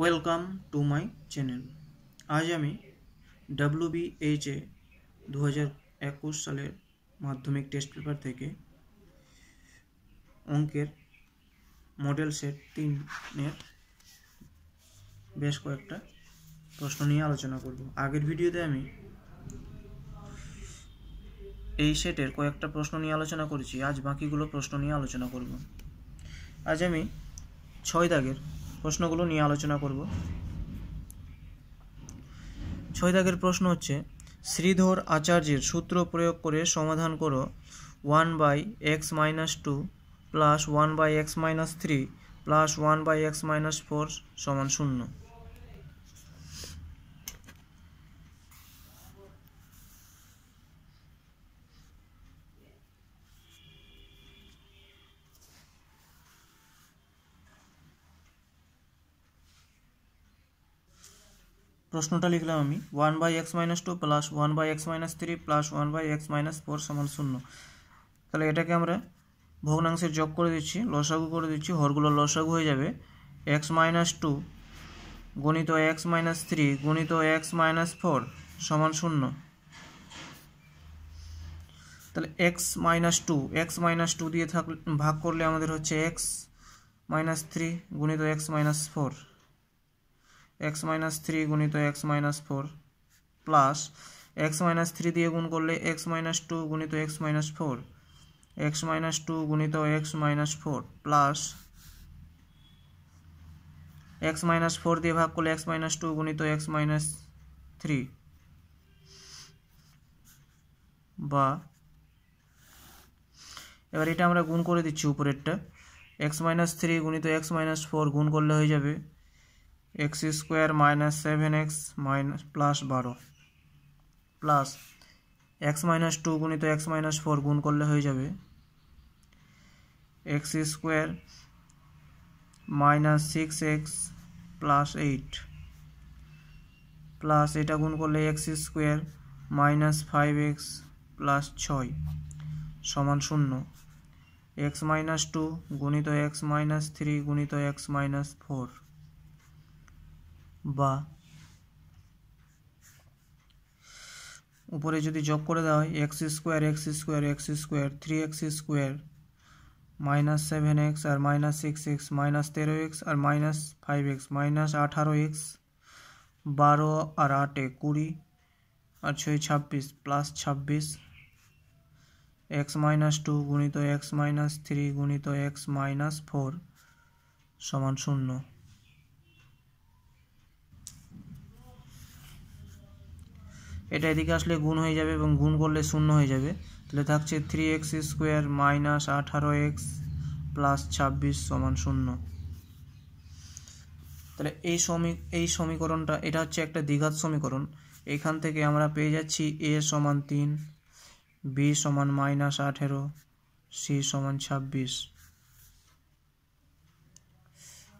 welcome to my channel আজ আমি W A দু হাজার একুশ সালের মাধ্যমিক টেস্ট পেপার থেকে অঙ্কের মডেল সেট তিনের বেশ কয়েকটা প্রশ্ন নিয়ে আলোচনা করব আগের ভিডিওতে আমি এই সেটের কয়েকটা প্রশ্ন নিয়ে আলোচনা করেছি আজ বাকিগুলো প্রশ্ন নিয়ে আলোচনা করব আজ আমি ছয় দাগের প্রশ্নগুলো নিয়ে আলোচনা করব ছয় দাগের প্রশ্ন হচ্ছে শ্রীধর আচার্যের সূত্র প্রয়োগ করে সমাধান করো one by X minus two plus one by X minus three plus one by X minus four সমান শূন্য প্রশ্নটা লিখলাম আমি one by X minus two plus one by X minus three plus one by X minus four সমান শূন্য তাহলে এটাকে আমরা ভগ্নাংশে যোগ করে দিচ্ছি লসাগু করে দিচ্ছি হরগুলো লসাগু হয়ে যাবে এক্স মাইনাস টু গণিত এক্স মাইনাস থ্রি গণিত এক্স মাইনাস ফোর সমান শূন্য তাহলে X minus two X minus two দিয়ে থাকলে ভাগ করলে আমাদের হচ্ছে এক্স মাইনাস থ্রি গণিত X minus four X minus three গুণিত X minus four plus X minus three দিয়ে গুণ করলে এক্স মাইনাস টু গুণিত X minus four X minus two গুণিত X minus four plus X minus four দিয়ে ভাগ করলে এক্স মাইনাস টু গুণিত এক্স মাইনাস থ্রি বা এবার এটা আমরা গুণ করে দিচ্ছি উপরেরটা এক্স মাইনাস থ্রি গুণিত এক্স মাইনাস ফোর গুণ করলে হয়ে যাবে X square minus seven X minus plus বারো প্লাস এক্স মাইনাস টু গুণিত এক্স মাইনাস ফোর গুণ করলে হয়ে যাবে X square minus six X plus eight plus এটা গুণ করলে X square minus five X plus ছয় সমান শূন্য এক্স মাইনাস টু গুণিত এক্স মাইনাস থ্রি গুণিত এক্স মাইনাস ফোর বা উপরে যদি যোগ করে দেওয়া হয় X square x square x square three X square minus seven X আর মাইনাস সিক্স এক্স মাইনাস তেরো এক্স আর মাইনাস ফাইভ এক্স মাইনাস আঠারো এক্স বারো আর আটে কুড়ি আর ছয় ছাব্বিশ প্লাস ছাব্বিশ এক্স মাইনাস টু গুণিত এক্স মাইনাস থ্রি গুণিত এক্স মাইনাস ফোর সমান শূন্য এটা এদিকে আসলে গুণ হয়ে যাবে এবং গুণ করলে শূন্য হয়ে যাবে তাহলে থাকছে থ্রি এক্স স্কোয়ার মাইনাস আঠারো এক্স প্লাস ছাব্বিশ সমান শূন্য তাহলে এই সমী এই সমীকরণটা এটা হচ্ছে একটা দ্বিঘাত সমীকরণ এখান থেকে আমরা পেয়ে যাচ্ছি এ সমান তিন বি সমান মাইনাস আঠেরো সি সমান ছাব্বিশ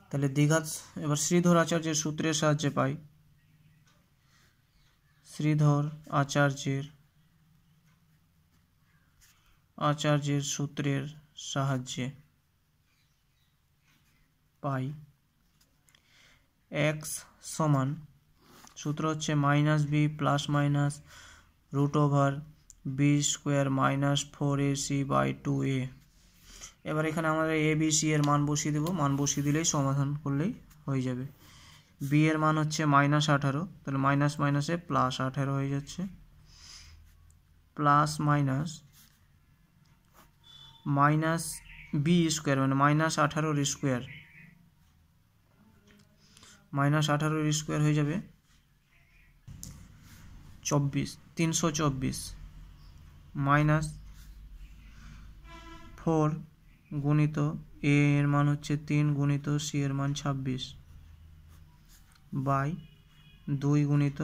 তাহলে দ্বিঘাত এবার শ্রীধর আচার্যের সূত্রের সাহায্যে পাই শ্রীধর আচার্যের আচার্যের সূত্রের সাহায্যে পাই এক্স সমান সূত্র হচ্ছে minus B plus minus root over B square minus four A C by two A এবার এখানে আমরা এ বি সি এর মান বসিয়ে দেবো মান বসিয়ে দিলেই সমাধান করলেই হয়ে যাবে বি এর মান হচ্ছে মাইনাস আঠারো তাহলে মাইনাস মাইনাসে প্লাস আঠারো হয়ে যাচ্ছে plus minus minus B square মানে মাইনাস আঠারোর স্কোয়ার মাইনাস আঠারোর স্কোয়ার হয়ে যাবে চব্বিশ তিনশো চব্বিশ মাইনাস ফোর গুণিত এ এর মান হচ্ছে তিন গুণিত সি এর মান ছাব্বিশ বাই দুই গুণিত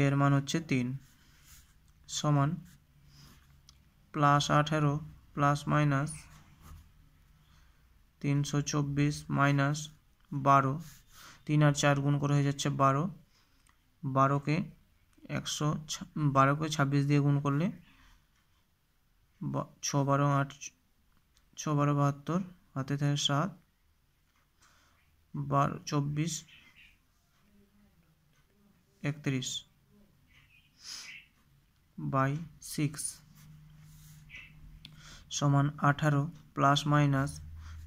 এর মান হচ্ছে তিন সমান প্লাস আঠেরো প্লাস মাইনাস তিনশো চব্বিশ মাইনাস বারো তিন আর চার গুণ করে হয়ে যাচ্ছে বারো বারোকে একশো বারোকে ছাব্বিশ দিয়ে গুণ করলে ছ বারো আট ছ বারো বাহাত্তর হাতে থাকে সাত বারো চব্বিশ একত্রিশ বাই সিক্স সমান আঠারো প্লাস মাইনাস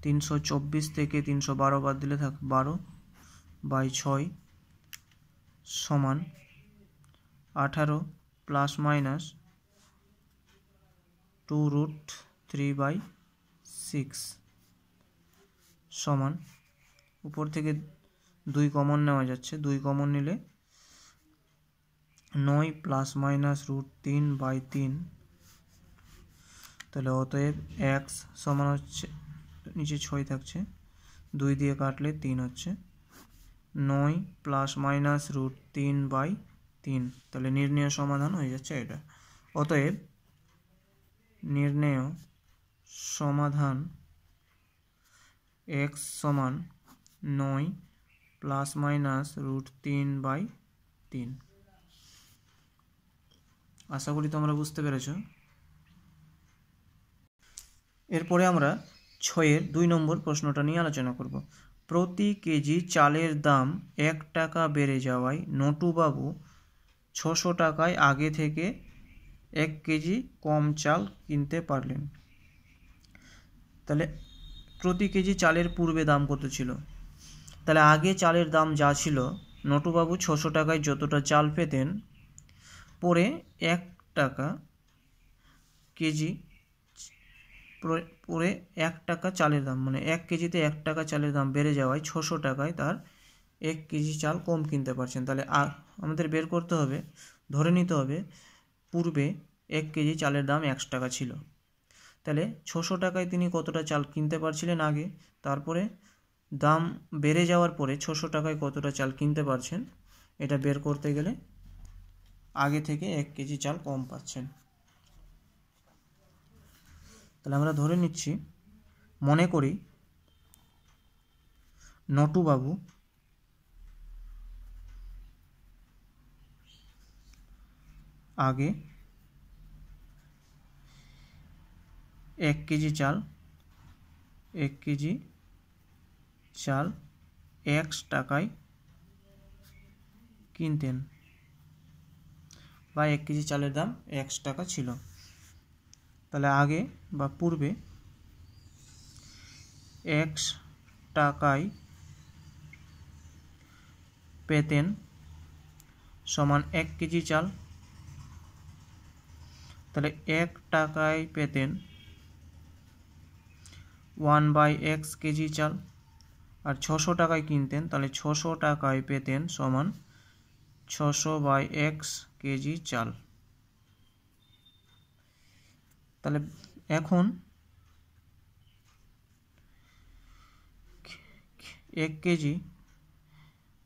তিনশো চব্বিশ থেকে তিনশো বারো বাদ দিলে থাক বারো বাই ছয় সমান আঠারো plus minus two root three by six সমান উপর থেকে দুই কমন নেওয়া যাচ্ছে দুই কমন নিলে নয় প্লাস মাইনাস রুট তিন বাই তিন তাহলে অতএব এক্স সমান হচ্ছে নিচে ছয় থাকছে দুই দিয়ে কাটলে তিন হচ্ছে নয় প্লাস মাইনাস রুট তিন বাই তিন তাহলে নির্ণয় সমাধান হয়ে যাচ্ছে এটা অতএব নির্ণেয় সমাধান এক্স সমান নয় প্লাস মাইনাস রুট তিন বাই তিন আশা করি তোমরা বুঝতে পেরেছ এরপরে আমরা ছয়ের দুই নম্বর প্রশ্নটা নিয়ে আলোচনা করব প্রতি কেজি চালের দাম এক টাকা বেড়ে যাওয়ায় নটুবাবু ছশো টাকায় আগে থেকে এক কেজি কম চাল কিনতে পারলেন তাহলে প্রতি কেজি চালের পূর্বে দাম কত ছিল তাহলে আগে চালের দাম যা ছিল নটুবাবু ছশো টাকায় যতটা চাল পেতেন পরে এক টাকা কেজি পরে এক টাকা চালের দাম মানে এক কেজিতে এক টাকা চালের দাম বেড়ে যাওয়ায় ছশো টাকায় তার এক কেজি চাল কম কিনতে পারছেন তাহলে আমাদের বের করতে হবে ধরে নিতে হবে পূর্বে এক কেজি চালের দাম একশো টাকা ছিল তাহলে ছশো টাকায় তিনি কতটা চাল কিনতে পারছিলেন আগে তারপরে দাম বেড়ে যাওয়ার পরে ছশো টাকায় কতটা চাল কিনতে পারছেন এটা বের করতে গেলে আগে থেকে এক কেজি চাল কম পাচ্ছেন তাহলে আমরা ধরে নিচ্ছি মনে করি নটুবাবু আগে এক কেজি চাল এক কেজি চাল এক্স টাকায় কিনতেন বা এক কেজি চালের দাম একশো টাকা ছিল তাহলে আগে বা পূর্বে একশ টাকায় পেতেন সমান এক কেজি চাল তাহলে এক টাকায় পেতেন ওয়ান বাই এক্স কেজি চাল আর ছশো টাকায় কিনতেন তাহলে ছশো টাকায় পেতেন সমান ছশো বাই এক্স কেজি চাল তাহলে এখন এক কেজি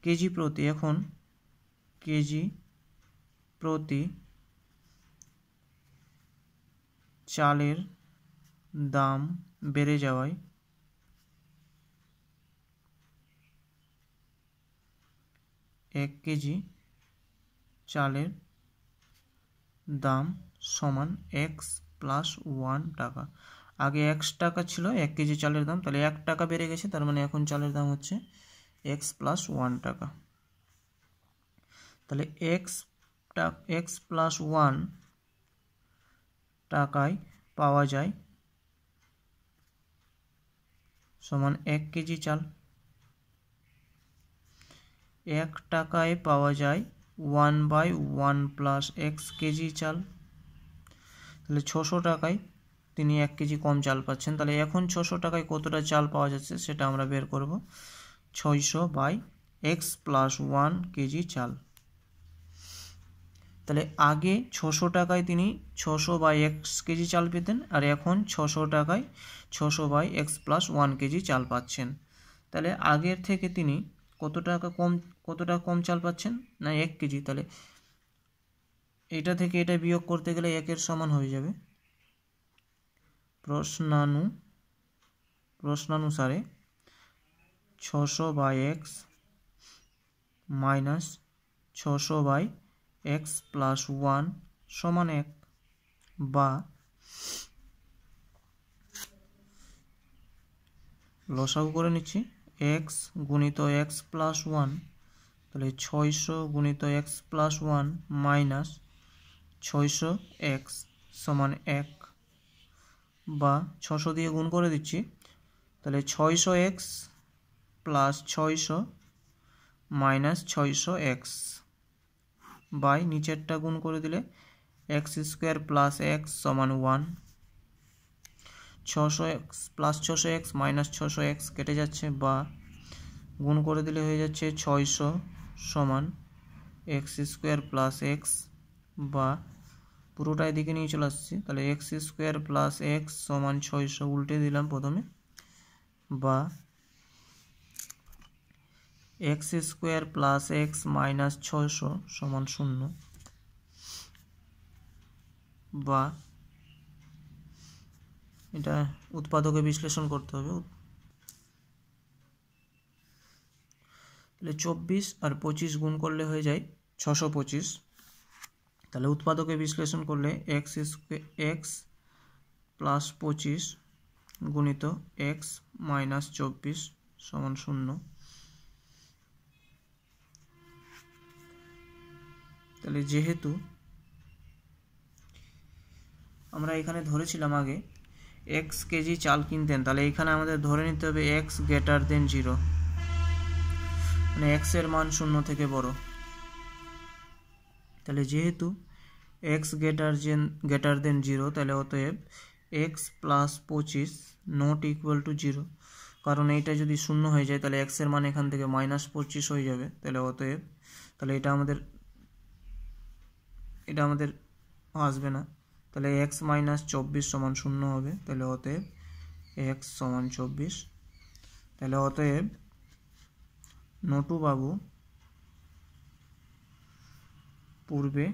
কেজি প্রতি এখন কেজি প্রতি চালের দাম বেড়ে যাওয়ায় এক কেজি চালের দাম সমান এক্স প্লাস ওয়ান টাকা আগে এক্স টাকা ছিল এক কেজি চালের দাম তাহলে এক টাকা বেড়ে গেছে তার মানে এখন চালের দাম হচ্ছে এক্স প্লাস ওয়ান টাকা তাহলে এক্স এক্স প্লাস ওয়ান টাকায় পাওয়া যায় সমান এক কেজি চাল এক টাকায় পাওয়া যায় one by one plus X কেজি চাল তাহলে ছশো টাকায় তিনি এক কেজি কম চাল পাচ্ছেন তাহলে এখন ছশো টাকায় কতটা চাল পাওয়া যাচ্ছে সেটা আমরা বের করব ছয়শো বাই এক্স প্লাস ওয়ান কেজি চাল তাহলে আগে ছশো টাকায় তিনি ছশো বাই এক্স কেজি চাল পেতেন আর এখন ছশো টাকায় ছশো বাই এক্স প্লাস ওয়ান কেজি চাল পাচ্ছেন তাহলে আগের থেকে তিনি কত টাকা কম কতটা কম চাল পাচ্ছেন না এক কেজি তাহলে এটা থেকে এটা বিয়োগ করতে গেলে একের সমান হয়ে যাবে প্রশ্নানু প্রশ্নানুসারে ছশো বাই এক্স মাইনাস ছশো বাই এক্স প্লাস ওয়ান সমান এক বা লসাগু করে নিচ্ছি এক্স গুণিত এক্স প্লাস ওয়ান তাহলে ছয়শো গুণিত এক্স প্লাস ওয়ান মাইনাস ছয়শো এক্স সমান এক বা ছশো দিয়ে গুণ করে দিচ্ছি তাহলে ছয়শো এক্স প্লাস ছয়শো মাইনাস ছয়শো এক্স বাই নিচেরটা গুণ করে দিলে এক্স স্কোয়ার প্লাস এক্স সমান ওয়ান ছশো এক্স প্লাস ছশো এক্স মাইনাস ছশো এক্স কেটে যাচ্ছে বা গুণ করে দিলে হয়ে যাচ্ছে ছয়শো সমান এক্স স্কোয়ার প্লাস এক্স বা পুরোটা এদিকে নিয়ে চলে আসছি তাহলে এক্স স্কোয়ার প্লাস এক্স সমান ছয়শো উল্টে দিলাম প্রথমে বা x square plus X minus ছয়শো সমান শূন্য বা এটা উৎপাদকে বিশ্লেষণ করতে হবে তাহলে চব্বিশ আর পঁচিশ গুণ করলে হয়ে যায় ছশো পঁচিশ তাহলে উৎপাদকে বিশ্লেষণ করলে এক্স স্কোয়ার এক্স প্লাস পঁচিশ গুণিত এক্স মাইনাস চব্বিশ সমান শূন্য তাহলে যেহেতু আমরা এখানে ধরেছিলাম আগে এক্স কেজি চাল কিনতেন তাহলে এখানে আমাদের ধরে নিতে হবে এক্স গ্রেটার দেন জিরো মানে এক্স এর মান শূন্য থেকে বড় তাহলে যেহেতু X greater than greater than zero তাহলে অতএব এক্স প্লাস পঁচিশ নট ইকুয়াল টু জিরো কারণ এইটা যদি শূন্য হয়ে যায় তাহলে এক্সের মান এখান থেকে মাইনাস পঁচিশ হয়ে যাবে তাহলে অতএব তাহলে এটা আমাদের এটা আমাদের আসবে না তাহলে এক্স মাইনাস চব্বিশ সমান শূন্য হবে তাহলে অতএব এক্স সমান চব্বিশ তাহলে অতএব নটুবাবু পূর্বে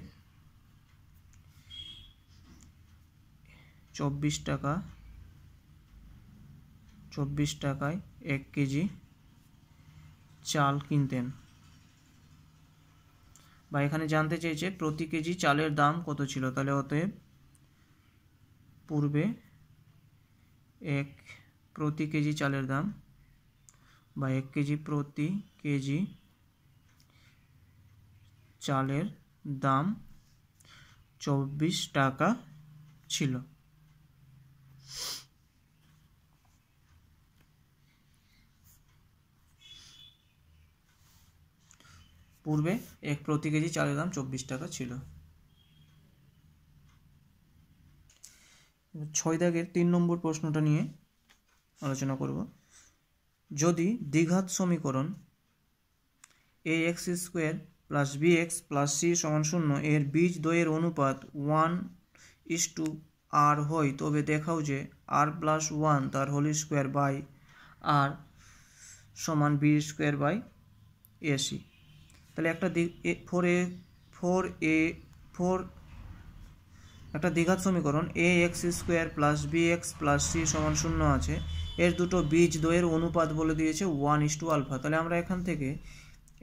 চব্বিশ টাকা চব্বিশ টাকায় এক কেজি চাল কিনতেন বা এখানে জানতে চেয়েছে প্রতি কেজি চালের দাম কত ছিল তাহলে অতএব পূর্বে এক প্রতি কেজি চালের দাম বা এক কেজি প্রতি কেজি চালের দাম চব্বিশ টাকা ছিল পূর্বে এক প্রতি কেজি চালের দাম চব্বিশ টাকা ছিল ছয় দাগের তিন নম্বর প্রশ্নটা নিয়ে আলোচনা করব যদি দ্বিঘাত সমীকরণ A X square plus B x plus C সমান শূন্য এর বীজ দয়ের অনুপাত ওয়ান ইস টু আর হয় তবে দেখাও যে আর প্লাস ওয়ান তার হোল স্কোয়ার বাই আর সমান বি স্কোয়ার বাই এসি তাহলে একটা দিক four A four A four একটা দ্বিঘাত সমীকরণ A X square plus B x plus C সমান শূন্য আছে এর দুটো বীজ দ্বয়ের অনুপাত বলে দিয়েছে ওয়ান ইস টু আলফা তাহলে আমরা এখান থেকে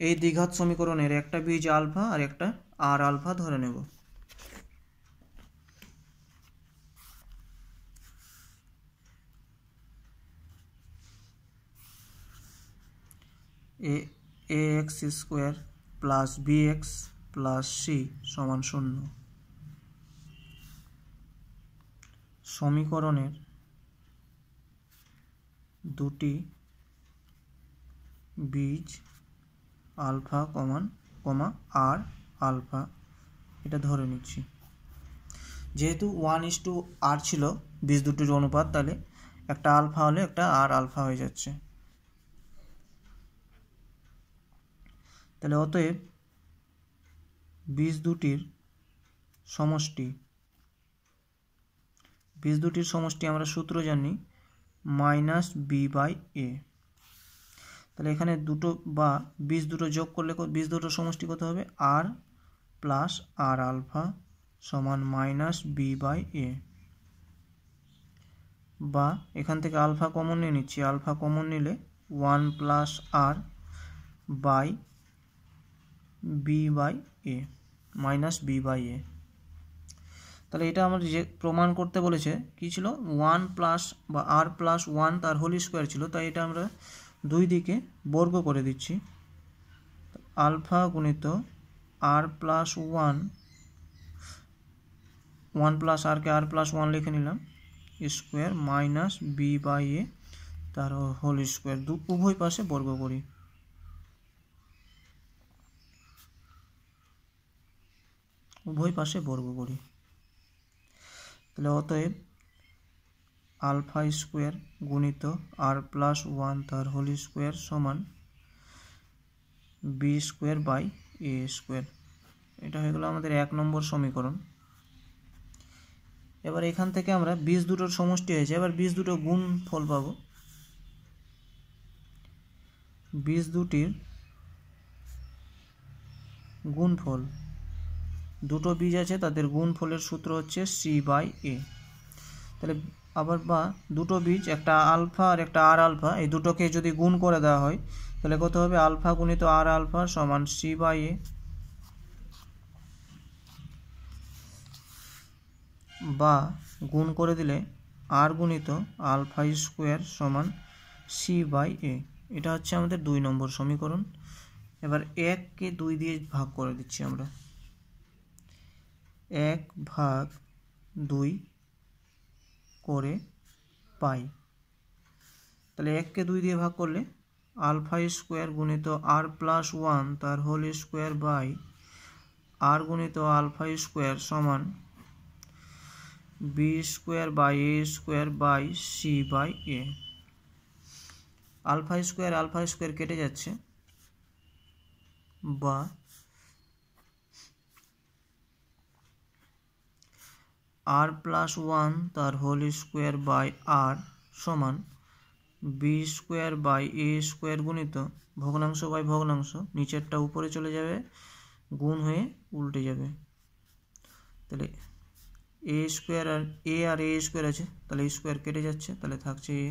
এই দ্বিঘাত সমীকরণের একটা বীজ আলফা আর একটা আর আলফা ধরে নেব A A X square plus B x plus C সমান শূন্য সমীকরণের দুটি বীজ আলফা কমান কমা আর আলফা এটা ধরে নিচ্ছি যেহেতু ওয়ান ইস টু আর ছিল বীজ দুটির অনুপাত তাহলে একটা আলফা হলে একটা আর আলফা হয়ে যাচ্ছে তাহলে অতএব বীজ দুটির সমষ্টি বীজ দুটির সমষ্টি আমরা সূত্র জানি মাইনাস বি বাই এ তাহলে এখানে দুটো বা বিষ দুটো যোগ করলে বিষ দুটো সমষ্টি কত হবে আর প্লাস আর আলফা সমান মাইনাস বি বাই এ বা এখান থেকে আলফা কমন নিয়ে নিচ্ছি আলফা কমন নিলে one plus R by B by A minus B by A তাহলে এটা আমার যে প্রমাণ করতে বলেছে কি ছিল ওয়ান প্লাস বা আর প্লাস ওয়ান তার হোল স্কোয়ার ছিল তাই এটা আমরা দুই দিকে বর্গ করে দিচ্ছি আলফা গুণিত R plus one one plus আরকে আর প্লাস ওয়ান লিখে নিলাম square minus B by A তার হোল স্কোয়ার দু উভয় পাশে বর্গ করি উভয় পাশে বর্গ করি তাহলে অতএব আলফা স্কোয়ার গুণিত আর প্লাস ওয়ান তার হোল স্কোয়ার সমান B square by A square এটা হয়ে গেল আমাদের এক নম্বর সমীকরণ এবার এখান থেকে আমরা বীজ দুটোর সমষ্টি হয়েছে এবার বীজ দুটো গুণ ফল পাব বীজ দুটির গুণফল দুটো বীজ আছে তাদের গুণফলের সূত্র হচ্ছে সি বাই এ তাহলে আবার বা দুটো বীজ একটা আলফা আর একটা আর আলফা এই দুটোকে যদি গুণ করে দেওয়া হয় তাহলে কত হবে আলফা গুণিত আর আলফা সমান সি বাই এ বা গুণ করে দিলে আর গুণিত আলফা স্কোয়ার সমান সি বাই এ এটা হচ্ছে আমাদের দুই নম্বর সমীকরণ এবার এককে দুই দিয়ে ভাগ করে দিচ্ছি আমরা এক ভাগ দুই করে পাই তাহলে এককে দুই দিয়ে ভাগ করলে আলফা স্কোয়ার গুণিত আর প্লাস ওয়ান তার হোল স্কোয়ার বাই আর গুণিত আলফা স্কোয়ার সমান B square by A square by C by A alpha square alpha square কেটে যাচ্ছে বা আর প্লাস ওয়ান তার হোল স্কোয়ার বাই আর সমান B square by A square গুণিত ভগ্নাংশ by ভগ্নাংশ নিচেরটা উপরে চলে যাবে গুণ হয়ে উল্টে যাবে তাহলে a square R A R A square আছে তাহলে স্কোয়ার কেটে যাচ্ছে তাহলে থাকছে এ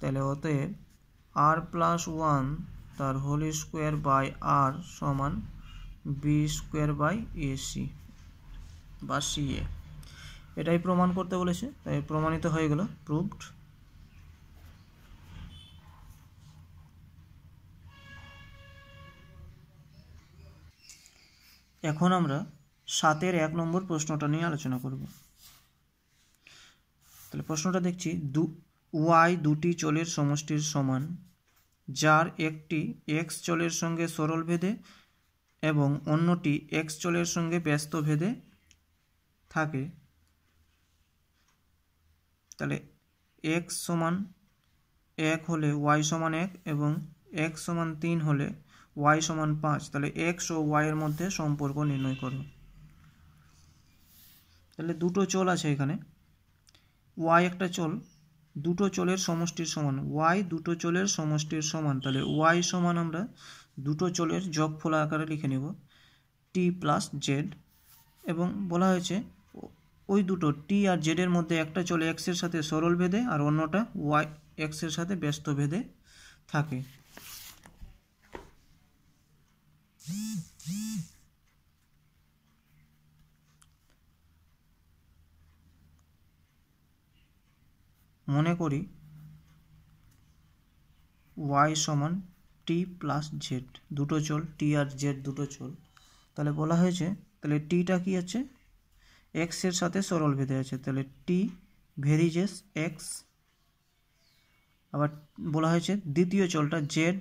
তাহলে অতএব আর প্লাস ওয়ান তার হোল স্কোয়ার বাই আর সমান B square by A C বা সি এ এটাই প্রমাণ করতে বলেছে তাই প্রমাণিত হয়ে গেল প্রুভড এখন আমরা সাতের এক নম্বর প্রশ্নটা নিয়ে আলোচনা করব তাহলে প্রশ্নটা দেখছি দু ওয়াই দুটি চলের সমষ্টির সমান যার একটি এক্স চলের সঙ্গে সরল ভেদে এবং অন্যটি এক্স চলের সঙ্গে ব্যস্ত ভেদে থাকে তাহলে এক্স সমান এক হলে ওয়াই সমান এক এবং এক সমান তিন হলে ওয়াই সমান পাঁচ তাহলে এক্স ও ওয়াইয়ের মধ্যে সম্পর্ক নির্ণয় করো তাহলে দুটো চল আছে এখানে ওয়াই একটা চল দুটো চলের সমষ্টির সমান ওয়াই দুটো চলের সমষ্টির সমান তাহলে ওয়াই সমান আমরা দুটো চলের যোগফল আকারে লিখে নেব টি প্লাস জেড এবং বলা হয়েছে ওই দুটো টি আর জেডের মধ্যে একটা চলে এক্সের সাথে সরল ভেদে আর অন্যটা ওয়াই এক্সের সাথে ব্যস্ত ভেদে থাকে মনে করি ওয়াই সমান টি প্লাস জেড দুটো চল টি আর জেড দুটো চল তাহলে বলা হয়েছে তাহলে টিটা কি আছে এক্সের সাথে সরল ভেদে আছে তাহলে টি ভেরিজেস এক্স আবার বলা হয়েছে দ্বিতীয় চলটা জেড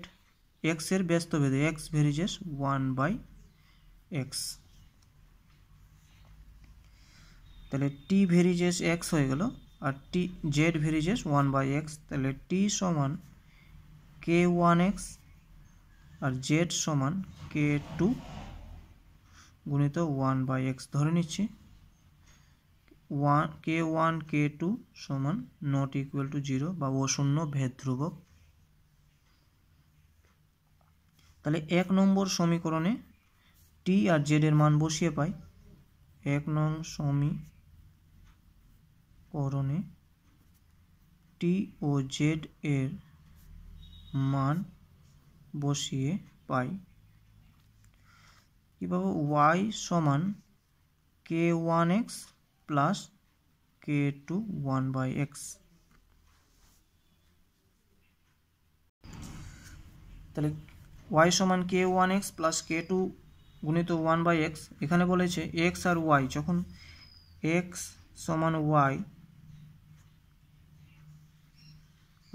এক্সের ব্যস্ত ভেদে X varies one by x তাহলে টি ভেরিজেস এক্স হয়ে গেল আর T Z varies one by x তাহলে টি সমান কে ওয়ান এক্স আর জেড সমান কে টু গুণিত ওয়ান বাই এক্স ধরে নিচ্ছি one K one K two সমান নট ইকুয়াল টু জিরো বা ও শূন্য ভেদ ধ্রুবক তাহলে এক নম্বর সমীকরণে টি আর জেড এর মান বসিয়ে পাই এক নং সমীকরণে টি ও জেড এর মান বসিয়ে পাই কী ওয়াই সমান কে one x plus k two one by x তাহলে ওয়াই সমান কে one x plus k two গুণিত ওয়ান বাই এক্স এখানে বলেছে এক্স আর ওয়াই যখন এক্স সমান ওয়াই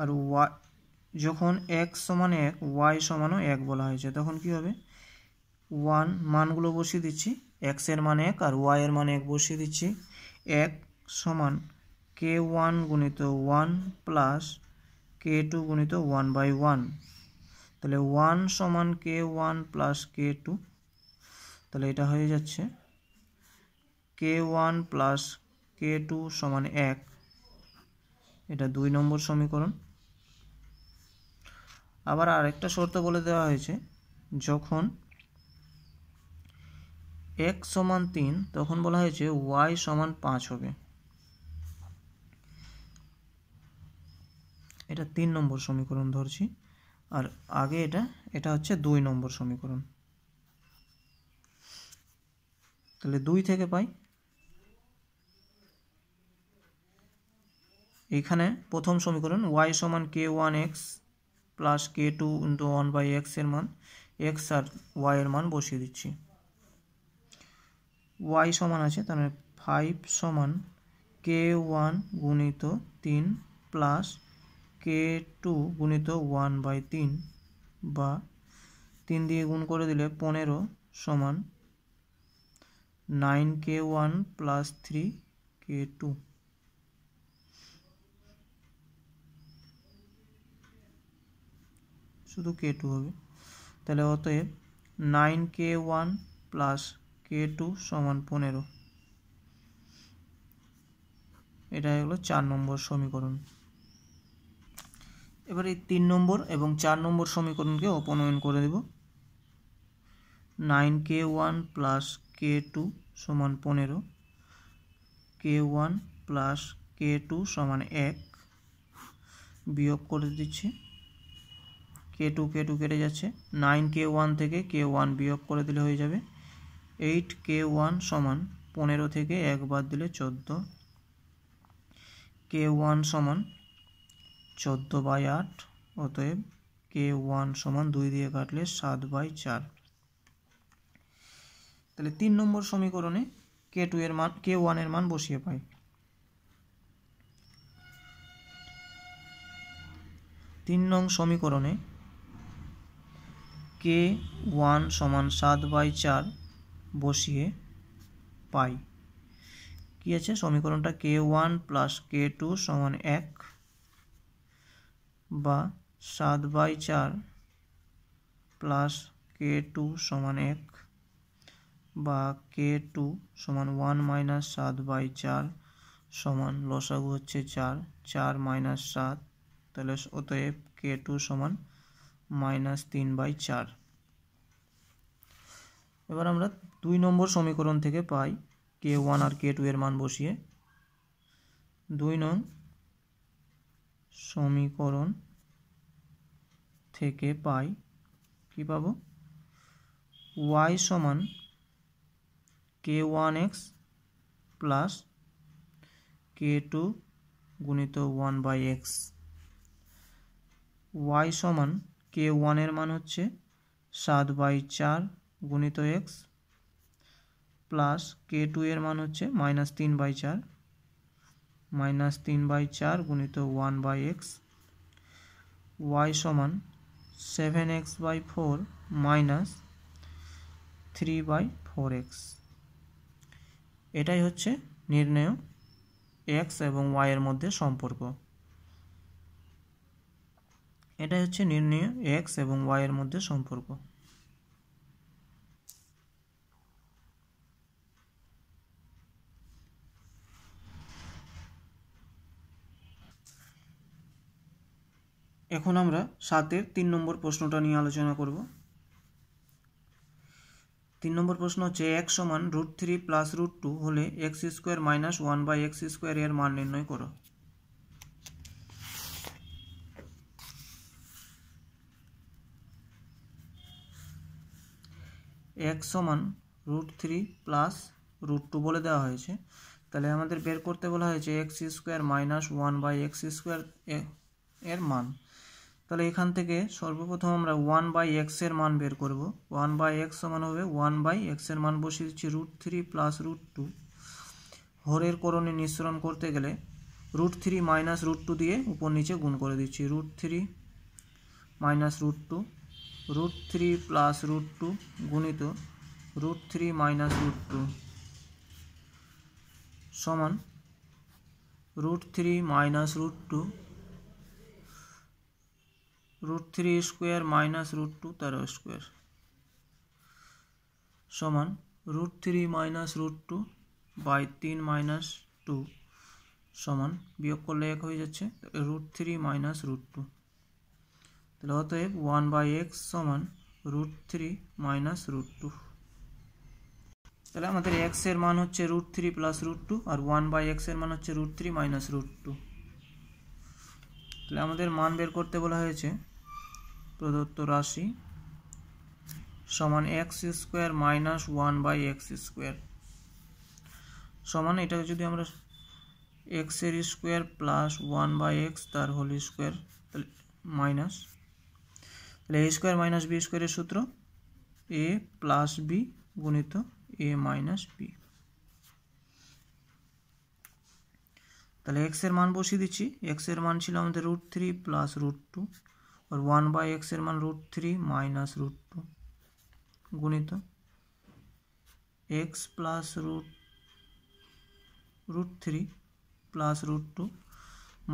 আর ওয়াই যখন এক্স সমান এক ওয়াই সমানও এক বলা হয়েছে তখন কি হবে ওয়ান মানগুলো বসিয়ে দিচ্ছি এক্সের মান এক আর ওয়াই এর মান এক বসিয়ে দিচ্ছি এক সমান কে ওয়ান গুণিত ওয়ান প্লাস কে টু গুণিত ওয়ান বাই ওয়ান তাহলে ওয়ান সমান কে ওয়ান প্লাস কে টু তাহলে এটা হয়ে যাচ্ছে k one plus k two সমান এক এটা দুই নম্বর সমীকরণ আবার আরেকটা শর্ত বলে দেওয়া হয়েছে যখন এক্স সমান তিন তখন বলা হয়েছে ওয়াই সমান পাঁচ হবে এটা তিন নম্বর সমীকরণ ধরছি আর আগে এটা এটা হচ্ছে দুই নম্বর সমীকরণ তাহলে দুই থেকে পাই এখানে প্রথম সমীকরণ ওয়াই সমান কে one x plus k two into one by এক্সের মান এক্স আর ওয়াইয়ের মান বসিয়ে দিচ্ছি ওয়াই সমান আছে তার মানে ফাইভ সমান কে ওয়ান গুণিত তিন প্লাস কে টু গুণিত ওয়ান বাই তিন বা তিন দিয়ে গুণ করে দিলে পনেরো সমান nine k one plus three k two শুধু কে টু হবে তাহলে অতএব nine k one plus k two সমান পনেরো এটা হলো চার নম্বর সমীকরণ এবার এই তিন নম্বর এবং চার নম্বর সমীকরণকে অপনয়ন করে দেব nine k one plus k two সমান পনেরো k one plus k two সমান এক বিয়োগ করে দিচ্ছে কে টু কে টু কেটে যাচ্ছে নাইন কে ওয়ান থেকে কে ওয়ান বিয়োগ করে দিলে হয়ে যাবে এইট কে ওয়ান সমান পনেরো থেকে এক বাদ দিলে চোদ্দো কে ওয়ান সমান চোদ্দো বাই আট অতএব কে ওয়ান সমান দুই দিয়ে কাটলে সাত বাই চার তাহলে তিন নম্বর সমীকরণে কে টু এর মান কে ওয়ানের মান বসিয়ে পাই তিন নং সমীকরণে কে ওয়ান সমান সাত বাই চার বসিয়ে পাই কি আছে সমীকরণটা k1 + k2 = 1 b 7/4 + k2 = 1 b k2 = 1 - 7/4 = লসাগু হচ্ছে 4 4 - 7 তাহলে অতএব k2 = -3/4 এবার আমরা দুই নম্বর সমীকরণ থেকে পাই কে ওয়ান আর কে টু এর মান বসিয়ে দুই নং সমীকরণ থেকে পাই কি পাব ওয়াই সমান কে one x plus k two গুণিত ওয়ান বাই এক্স ওয়াই সমান কে ওয়ানের মান হচ্ছে সাত বাই চার গুণিত এক্স প্লাস কে টু এর মান হচ্ছে মাইনাস তিন বাই চার মাইনাস তিন বাই চার গুণিত ওয়ান বাই এক্স ওয়াই সমান seven x by four minus three by four x এটাই হচ্ছে নির্ণয় এক্স এবং ওয়াইয়ের মধ্যে সম্পর্ক এটাই হচ্ছে নির্ণয় এক্স এবং ওয়াইয়ের মধ্যে সম্পর্ক এখন আমরা সাতের তিন নম্বর প্রশ্নটা নিয়ে আলোচনা করব তিন নম্বর প্রশ্ন হচ্ছে এক সমান root three plus root two হলে x square minus one by x square এর মান নির্ণয় করো এক সমান root three plus root two বলে দেওয়া হয়েছে তাহলে আমাদের বের করতে বলা হয়েছে x square minus one by x square এর মান তাহলে এখান থেকে সর্বপ্রথম আমরা ওয়ান বাই এক্সের মান বের করব ওয়ান বাই এক্স সমান হবে ওয়ান বাই এক্সের মান বসিয়ে দিচ্ছি root three plus root two হরের করণে নিঃসরণ করতে গেলে root three minus root two দিয়ে উপর নিচে গুণ করে দিচ্ছি root three minus root two root three plus root two গুণিত root three minus root two সমান root three minus root two root three square minus root two তেরো square সমান root three minus root two by তিন minus two সমান বিয়োগ করলে এক হয়ে যাচ্ছে root three minus root two তাহলে অতএব ওয়ান বাই এক্স সমান root three minus root two তাহলে আমাদের এক্স এর মান হচ্ছে root three plus root two আর ওয়ান বাই এক্স এর মান হচ্ছে root three minus root two তাহলে আমাদের মান বের করতে বলা হয়েছে প্রদত্ত রাশি সমান x square minus one by x square সমান এটাকে যদি আমরা এক্সের square plus one by x তার হোল স্কোয়ার তাহলে মাইনাস তাহলে এ স্কোয়ার মাইনাস বি স্কোয়ারের সূত্র এ প্লাস বি গুণিত এ মাইনাস বি তাহলে এক্সের মান বসিয়ে দিচ্ছি এক্সের মান ছিল আমাদের root three plus root two और 1 / x এর মান √3 - √2 গুণিত x +√ √3 + √2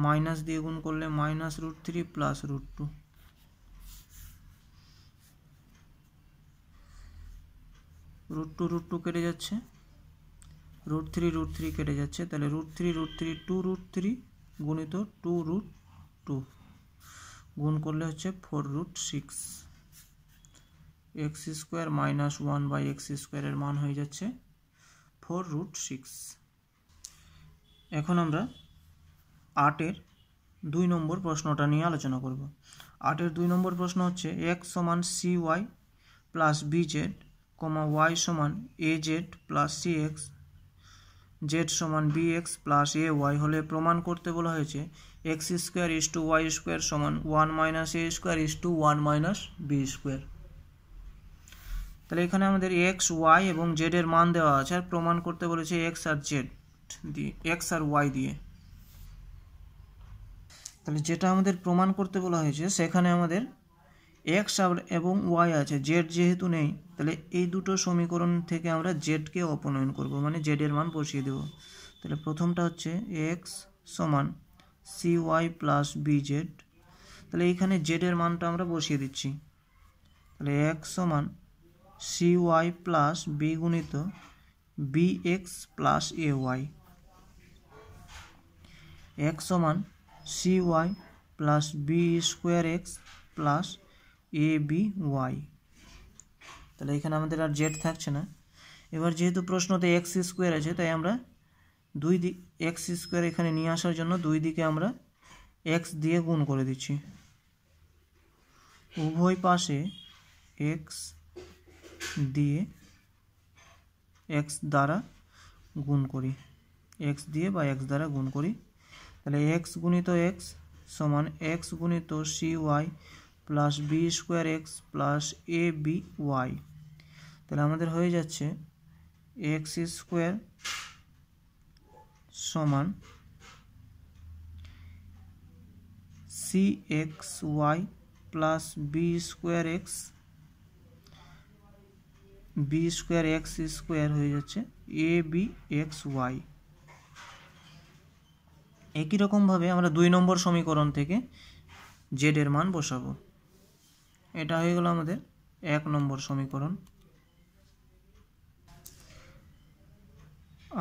माइनस দিয়ে গুণ করলে - √3 + √2 √2 √2 কেটে যাচ্ছে √3 √3 কেটে যাচ্ছে তাহলে √3 √3 2√3 গুণিত 2√2 গুণ করলে হচ্ছে four root six x square minus one by x স্কোয়ারের মান হয়ে যাচ্ছে ফোর রুট সিক্স এখন আমরা আটের দুই নম্বর প্রশ্নটা নিয়ে আলোচনা করব আটের দুই নম্বর প্রশ্ন হচ্ছে এক্স সমান c y plus b z comma y সমান a z plus c x z সমান b x plus a y হলে প্রমাণ করতে বলা হয়েছে x square is to y square সমান one minus a square is to one minus B square তাহলে এখানে আমাদের এক্স ওয়াই এবং জেডের মান দেওয়া আছে আর প্রমাণ করতে বলেছে এক্স আর জেড দিয়ে এক্স আর ওয়াই দিয়ে তাহলে যেটা আমাদের প্রমাণ করতে বলা হয়েছে সেখানে আমাদের এক্স আর এবং ওয়াই আছে জেড যেহেতু নেই তাহলে এই দুটো সমীকরণ থেকে আমরা জেডকে অপনয়ন করব মানে জেডের মান বসিয়ে দেব তাহলে প্রথমটা হচ্ছে এক্স সমান c y plus b z তাহলে এইখানে জেডের মানটা আমরা বসিয়ে দিচ্ছি তাহলে এক সমান সি ওয়াই প্লাস বি গুণিত b x plus a y এক সমান c y plus b square x plus a b y তাহলে এখানে আমাদের আর জেড থাকছে না এবার যেহেতু প্রশ্নতে এক্স স্কোয়ার আছে তাই আমরা দুই দিক এক্স স্কোয়ার এখানে নিয়ে আসার জন্য দুই দিকে আমরা এক্স দিয়ে গুণ করে দিচ্ছি উভয় পাশে এক্স দিয়ে এক্স দ্বারা গুণ করি এক্স দিয়ে বা এক্স দ্বারা গুণ করি তাহলে এক্স গুণিত এক্স সমান এক্স গুণিত c y plus b square x plus a b y তাহলে আমাদের হয়ে যাচ্ছে এক্স স্কোয়ার সমান c x y plus b square x b square x square হয়ে যাচ্ছে এ বি এক্স ওয়াই একই রকমভাবে আমরা দুই নম্বর সমীকরণ থেকে জেড এর মান বসাবো এটা হয়ে গেল আমাদের এক নম্বর সমীকরণ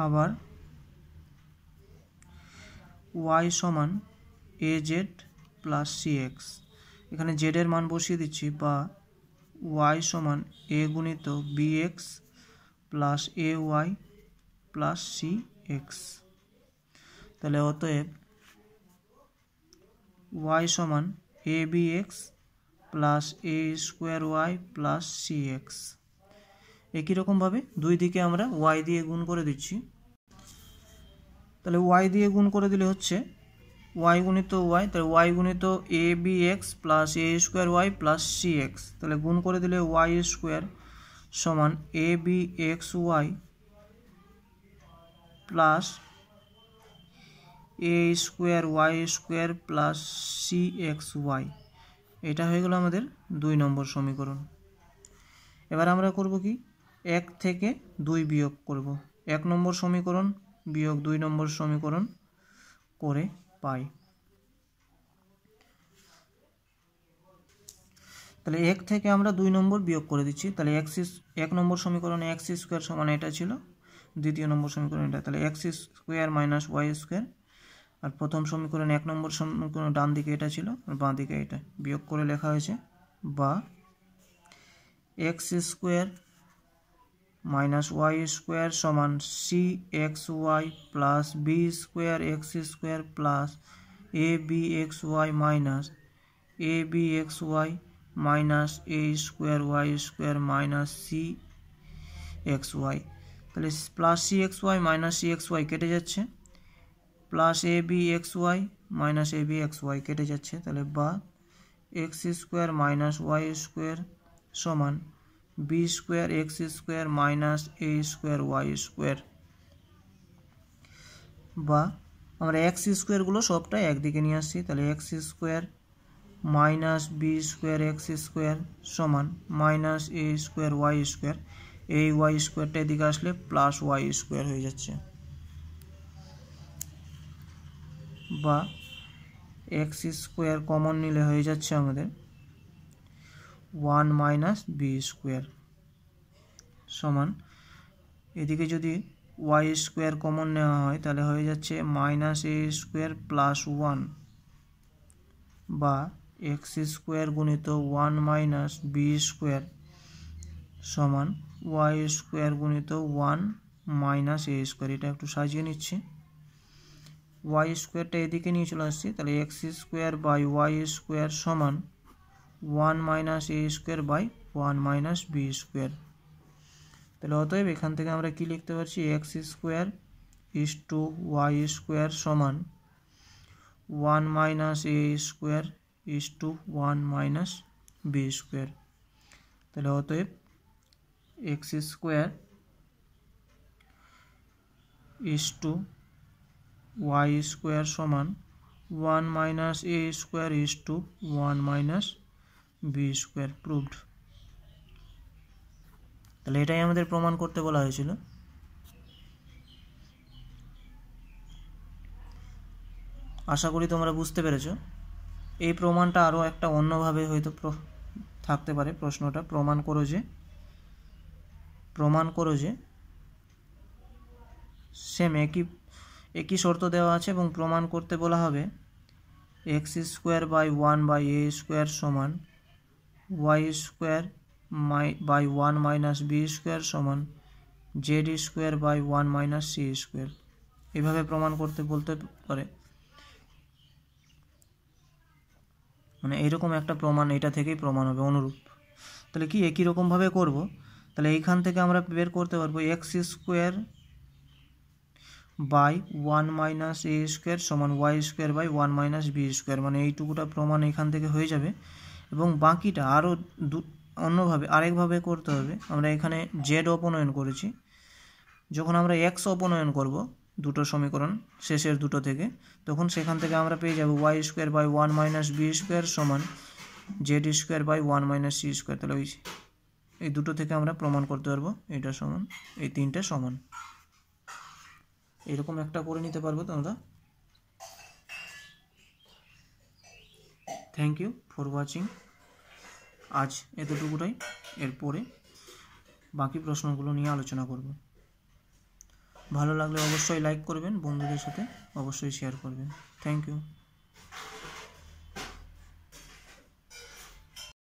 আবার ওয়াই সমান a z plus c x এখানে জেডের মান বসিয়ে দিচ্ছি বা ওয়াই সমান এ গুণিত b x plus a y plus c x তাহলে অতএব ওয়াই সমান a b x plus a square y plus c x একই রকমভাবে দুই দিকে আমরা ওয়াই দিয়ে গুণ করে দিচ্ছি তাহলে ওয়াই দিয়ে গুণ করে দিলে হচ্ছে ওয়াই গুণিত ওয়াই তাহলে ওয়াই গুণিত a b x plus a square y plus c x তাহলে গুণ করে দিলে ওয়াই স্কোয়ার সমান a b x y plus a square y square plus c x y এটা হয়ে গেল আমাদের দুই নম্বর সমীকরণ এবার আমরা করব কি এক থেকে দুই বিয়োগ করব এক নম্বর সমীকরণ বিয়োগ দুই নম্বর সমীকরণ করে পাই তাহলে এক থেকে আমরা দুই নম্বর বিয়োগ করে দিচ্ছি তাহলে এক্স এক নম্বর সমীকরণে এক্স স্কোয়ার সমান এটা ছিল দ্বিতীয় নম্বর সমীকরণ এটা তাহলে x square minus y square আর প্রথম সমীকরণ এক নম্বর সমীকরণ ডান দিকে এটা ছিল আর বাঁ দিকে এটা বিয়োগ করে লেখা হয়েছে বা x square minus y square সমান c x y plus b square x square plus a b x y minus a b x y minus a square y square minus c x y তাহলে plus c x y minus c x y কেটে যাচ্ছে plus a b x y minus a b x y কেটে যাচ্ছে তাহলে বা x square minus y square সমান B square x square minus a square y square বা আমরা x স্কোয়ারগুলো সবটা একদিকে নিয়ে আসছি তাহলে x square minus B square x square সমান minus a square y square এই ওয়াই স্কোয়ারটা এদিকে আসলে প্লাস ওয়াই স্কোয়ার হয়ে যাচ্ছে বা এক্স স্কোয়ার কমন নিলে হয়ে যাচ্ছে আমাদের ওয়ান মাইনাস বি স্কোয়ার সমান এদিকে যদি ওয়াই স্কোয়ার কমন নেওয়া হয় তাহলে হয়ে যাচ্ছে minus a square plus one বা এক্স স্কোয়ার গুণিত ওয়ান মাইনাস বি স্কোয়ার সমান ওয়াই স্কোয়ার গুণিত ওয়ান মাইনাস এ স্কোয়ার এটা একটু সাজিয়ে নিচ্ছি ওয়াই স্কোয়ারটা এদিকে নিয়ে চলে আসছি তাহলে x square by y square সমান 1 - a2 / 1 - b2 तो हो तो ये এখান থেকে আমরা কি লিখতে পারি x2: y2 = 1 - a2: 1 - b2 তাহলে हो तो x2: y2 = 1 - a2: 1 - B square proved তাহলে এটাই আমাদের প্রমাণ করতে বলা হয়েছিল আশা করি তোমরা বুঝতে পেরেছ এই প্রমাণটা আরও একটা অন্যভাবে হয়তো থাকতে পারে প্রশ্নটা প্রমাণ করো যে প্রমাণ করো যে সেম একই একই শর্ত দেওয়া আছে এবং প্রমাণ করতে বলা হবে x square by one by A square সমান y square my by one minus B square সমান z square by one minus c square এভাবে প্রমাণ করতে বলতে পারে মানে এরকম একটা প্রমাণ এটা থেকেই প্রমাণ হবে অনুরূপ তাহলে কি একই রকমভাবে করব তাহলে এইখান থেকে আমরা বের করতে পারবো x square by one minus a square সমান y square by one minus B square মানে এইটুকুটা প্রমাণ এখান থেকে হয়ে যাবে এবং বাকিটা আরও দু অন্যভাবে আরেকভাবে করতে হবে আমরা এখানে জেড অপনয়ন করেছি যখন আমরা এক্স অপনয়ন করব দুটো সমীকরণ শেষের দুটো থেকে তখন সেখান থেকে আমরা পেয়ে যাব y square by one minus B square সমান z square by one minus c square তাহলে ওই এই দুটো থেকে আমরা প্রমাণ করতে পারবো এটা সমান এই তিনটে সমান এরকম একটা করে নিতে পারবো তোমরা থ্যাংক ইউ ফর ওয়াচিং আজ এতটুকুটাই এরপরে বাকি প্রশ্নগুলো নিয়ে আলোচনা করব ভালো লাগলে অবশ্যই লাইক করবেন বন্ধুদের সাথে অবশ্যই শেয়ার করবেন থ্যাংক ইউ